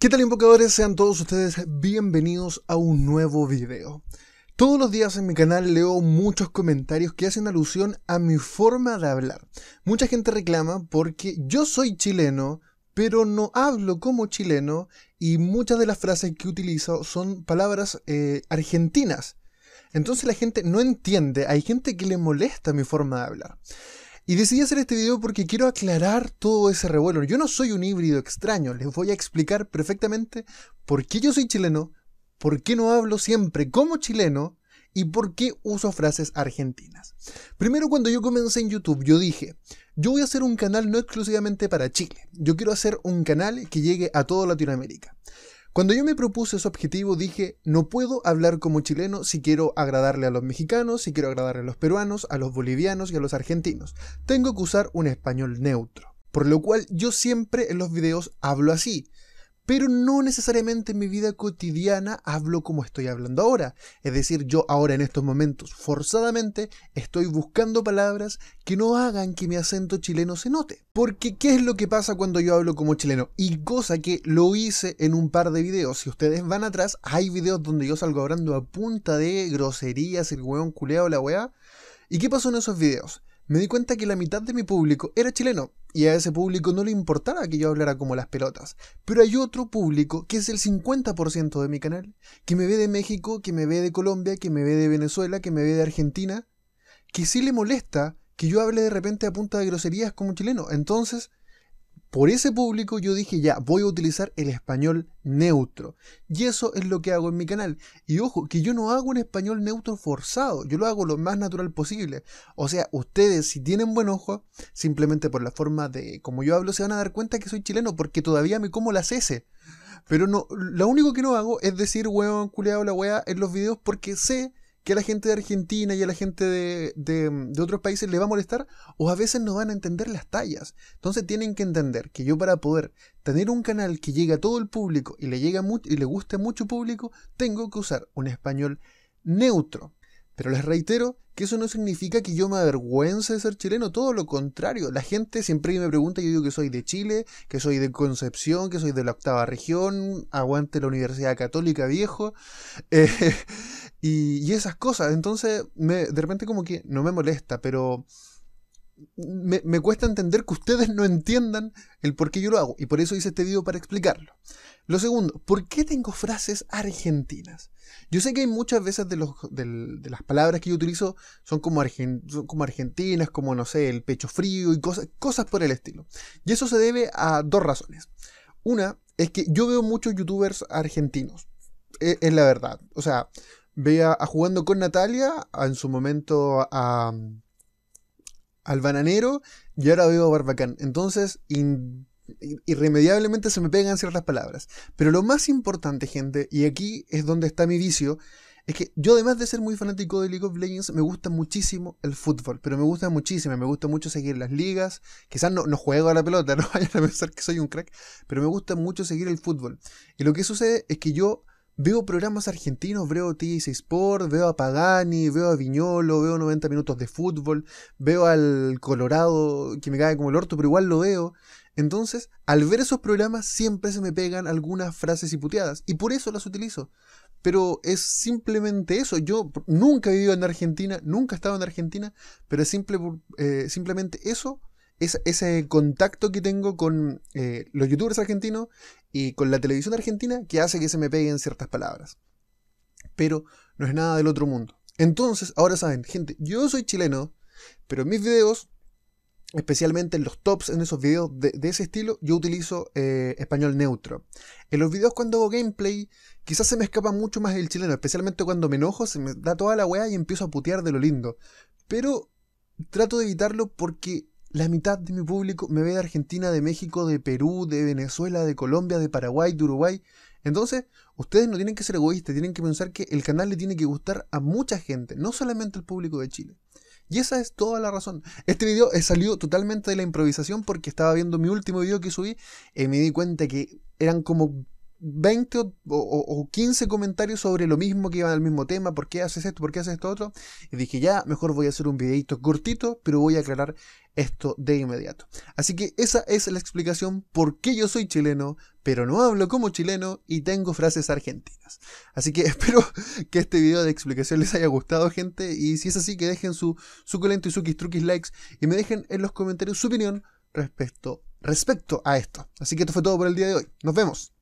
¿Qué tal invocadores? Sean todos ustedes bienvenidos a un nuevo video. Todos los días en mi canal leo muchos comentarios que hacen alusión a mi forma de hablar. Mucha gente reclama porque yo soy chileno, pero no hablo como chileno y muchas de las frases que utilizo son palabras eh, argentinas. Entonces la gente no entiende, hay gente que le molesta mi forma de hablar. Y decidí hacer este video porque quiero aclarar todo ese revuelo. Yo no soy un híbrido extraño, les voy a explicar perfectamente por qué yo soy chileno, por qué no hablo siempre como chileno y por qué uso frases argentinas. Primero, cuando yo comencé en YouTube, yo dije, yo voy a hacer un canal no exclusivamente para Chile, yo quiero hacer un canal que llegue a toda Latinoamérica. Cuando yo me propuse ese objetivo dije, no puedo hablar como chileno si quiero agradarle a los mexicanos, si quiero agradarle a los peruanos, a los bolivianos y a los argentinos. Tengo que usar un español neutro. Por lo cual yo siempre en los videos hablo así pero no necesariamente en mi vida cotidiana hablo como estoy hablando ahora. Es decir, yo ahora en estos momentos forzadamente estoy buscando palabras que no hagan que mi acento chileno se note. Porque ¿qué es lo que pasa cuando yo hablo como chileno? Y cosa que lo hice en un par de videos. Si ustedes van atrás, hay videos donde yo salgo hablando a punta de groserías, el hueón, culeado, la weá. ¿Y qué pasó en esos videos? me di cuenta que la mitad de mi público era chileno y a ese público no le importaba que yo hablara como las pelotas. Pero hay otro público, que es el 50% de mi canal, que me ve de México, que me ve de Colombia, que me ve de Venezuela, que me ve de Argentina, que sí le molesta que yo hable de repente a punta de groserías como chileno. Entonces, por ese público yo dije ya, voy a utilizar el español neutro. Y eso es lo que hago en mi canal. Y ojo, que yo no hago un español neutro forzado, yo lo hago lo más natural posible. O sea, ustedes si tienen buen ojo, simplemente por la forma de como yo hablo, se van a dar cuenta que soy chileno porque todavía me como las S. Pero no, lo único que no hago es decir, hueón, culeado la weá en los videos porque sé que a la gente de Argentina y a la gente de, de, otros países le va a molestar o a veces no van a entender las tallas. Entonces tienen que entender que yo para poder tener un canal que llegue a todo el público y le, llega y le guste mucho público, tengo que usar un español neutro. Pero les reitero que eso no significa que yo me avergüence de ser chileno, todo lo contrario. La gente siempre me pregunta, yo digo que soy de Chile, que soy de Concepción, que soy de la octava región, aguante la Universidad Católica Viejo. Eh, y, esas cosas, entonces de repente como que no me molesta, pero me, cuesta entender que ustedes no entiendan el por qué yo lo hago. Y por eso hice este video para explicarlo. Lo segundo, ¿por qué tengo frases argentinas? Yo sé que hay muchas veces de, las palabras que yo utilizo son como, argentinas, como no sé, el pecho frío y cosas, cosas por el estilo. Y eso se debe a dos razones. Una es que yo veo muchos youtubers argentinos. E, es la verdad. O sea, ve a, jugando con Natalia, en su momento a, al bananero, y ahora veo a Barbacán. Entonces, irremediablemente se me pegan ciertas palabras. Pero lo más importante, gente, y aquí es donde está mi vicio, es que yo además de ser muy fanático de League of Legends, me gusta muchísimo el fútbol, pero me gusta muchísimo, me gusta mucho seguir las ligas, quizás no, no juego a la pelota, no vayan a pensar que soy un crack, pero me gusta mucho seguir el fútbol. Y lo que sucede es que yo Veo programas argentinos, veo TIC Sport, veo a Pagani, veo a Viñolo, veo 90 minutos de fútbol, veo al Colorado que me cae como el orto, pero igual lo veo. Entonces, al ver esos programas siempre se me pegan algunas frases y puteadas, y por eso las utilizo. Pero es simplemente eso. Yo nunca he vivido en Argentina, nunca he estado en Argentina, pero es simple, eh, simplemente eso ese contacto que tengo con eh, los youtubers argentinos y con la televisión argentina que hace que se me peguen ciertas palabras. Pero no es nada del otro mundo. Entonces, ahora saben, gente, yo soy chileno, pero en mis videos, especialmente en los tops, en esos videos de, ese estilo, yo utilizo eh, español neutro. En los videos cuando hago gameplay, quizás se me escapa mucho más el chileno, especialmente cuando me enojo, se me da toda la weá y empiezo a putear de lo lindo. Pero trato de evitarlo porque la mitad de mi público me ve de Argentina, de México, de Perú, de Venezuela, de Colombia, de Paraguay, de Uruguay. Entonces, ustedes no tienen que ser egoístas, tienen que pensar que el canal le tiene que gustar a mucha gente, no solamente al público de Chile. Y esa es toda la razón. Este video salido totalmente de la improvisación porque estaba viendo mi último video que subí y me di cuenta que eran como 20 o, 15 comentarios sobre lo mismo que iban al mismo tema, por qué haces esto, por qué haces esto otro, y dije ya, mejor voy a hacer un videito cortito, pero voy a aclarar esto de inmediato. Así que esa es la explicación por qué yo soy chileno, pero no hablo como chileno y tengo frases argentinas. Así que espero que este video de explicación les haya gustado, gente, y si es así, que dejen su suculento y suquis truquis likes y me dejen en los comentarios su opinión respecto, respecto a esto. Así que esto fue todo por el día de hoy. Nos vemos.